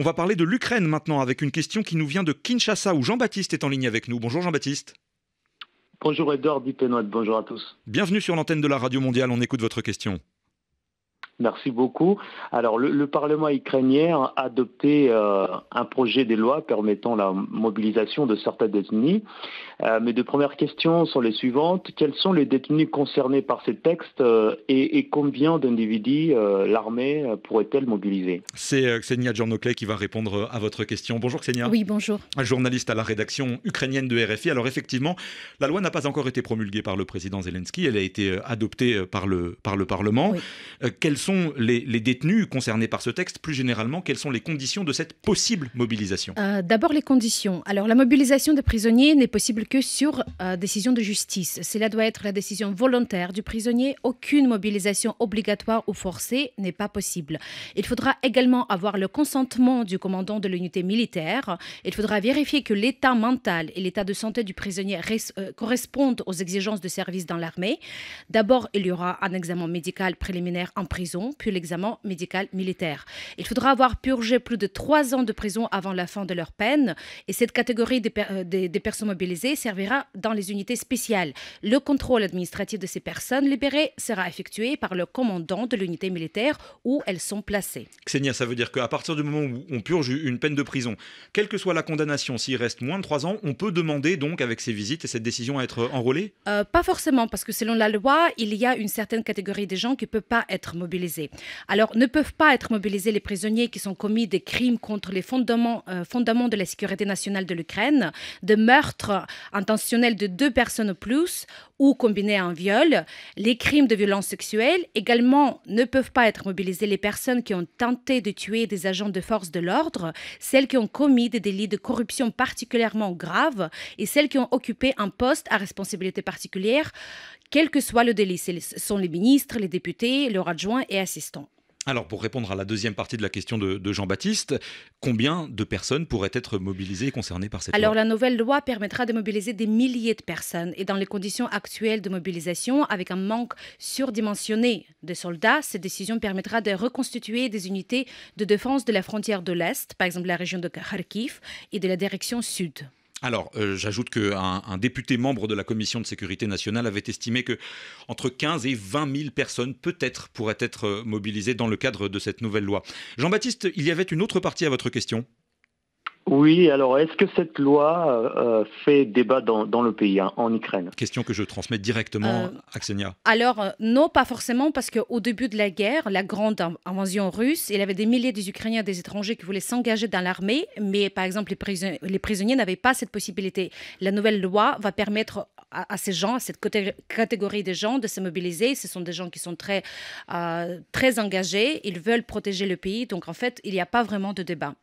On va parler de l'Ukraine maintenant avec une question qui nous vient de Kinshasa où Jean-Baptiste est en ligne avec nous. Bonjour Jean-Baptiste. Bonjour Edouard bonjour à tous. Bienvenue sur l'antenne de la Radio Mondiale, on écoute votre question. Merci beaucoup. Alors, le, Parlement ukrainien a adopté euh, un projet de loi permettant la mobilisation de certains détenus. Euh, mes deux premières questions sont les suivantes. Quels sont les détenus concernés par ces textes euh, et, combien d'individus l'armée pourrait-elle mobiliser C'est Xenia Djornokle qui va répondre à votre question. Bonjour Xenia. Oui, bonjour. Un journaliste à la rédaction ukrainienne de RFI. Alors, effectivement, la loi n'a pas encore été promulguée par le président Zelensky. Elle a été adoptée par le, Parlement sont les, détenus concernés par ce texte Plus généralement, quelles sont les conditions de cette possible mobilisation euh, D'abord les conditions. Alors la mobilisation des prisonniers n'est possible que sur euh, décision de justice. Cela doit être la décision volontaire du prisonnier. Aucune mobilisation obligatoire ou forcée n'est pas possible. Il faudra également avoir le consentement du commandant de l'unité militaire. Il faudra vérifier que l'état mental et l'état de santé du prisonnier euh, correspondent aux exigences de service dans l'armée. D'abord, il y aura un examen médical préliminaire en prison puis l'examen médical militaire. Il faudra avoir purgé plus de trois ans de prison avant la fin de leur peine et cette catégorie euh, des, personnes mobilisées servira dans les unités spéciales. Le contrôle administratif de ces personnes libérées sera effectué par le commandant de l'unité militaire où elles sont placées. Xenia, ça veut dire qu'à partir du moment où on purge une peine de prison, quelle que soit la condamnation, s'il reste moins de trois ans, on peut demander donc avec ces visites et cette décision à être enrôlé euh, Pas forcément, parce que selon la loi, il y a une certaine catégorie des gens qui ne peut pas être mobilisés alors, ne peuvent pas être mobilisés les prisonniers qui sont commis des crimes contre les fondements, euh, de la sécurité nationale de l'Ukraine, de meurtres intentionnels de deux personnes ou plus, ou combiné à un viol, les crimes de violence sexuelle également ne peuvent pas être mobilisés les personnes qui ont tenté de tuer des agents de force de l'ordre, celles qui ont commis des délits de corruption particulièrement graves et celles qui ont occupé un poste à responsabilité particulière, quel que soit le délit. Ce sont les ministres, les députés, leurs adjoints et assistants. Alors pour répondre à la deuxième partie de la question de, Jean-Baptiste, combien de personnes pourraient être mobilisées et concernées par cette loi Alors la nouvelle loi permettra de mobiliser des milliers de personnes et dans les conditions actuelles de mobilisation, avec un manque surdimensionné de soldats, cette décision permettra de reconstituer des unités de défense de la frontière de l'Est, par exemple la région de Kharkiv et de la direction sud. Alors, euh, j'ajoute qu'un un député membre de la commission de sécurité nationale avait estimé que entre 15 et 20 000 personnes peut-être pourraient être euh, mobilisées dans le cadre de cette nouvelle loi. Jean-Baptiste, il y avait une autre partie à votre question. Oui, alors est-ce que cette loi euh, euh, fait débat dans, le pays, hein, en Ukraine Question que je transmets directement euh, à Xenia. Alors, non, pas forcément, parce qu'au début de la guerre, la grande invasion russe, il y avait des milliers d'Ukrainiens, des étrangers qui voulaient s'engager dans l'armée, mais par exemple, les, prisonniers n'avaient pas cette possibilité. La nouvelle loi va permettre à, ces gens, à cette catégorie de gens, de se mobiliser. Ce sont des gens qui sont très engagés, ils veulent protéger le pays, donc en fait, il n'y a pas vraiment de débat.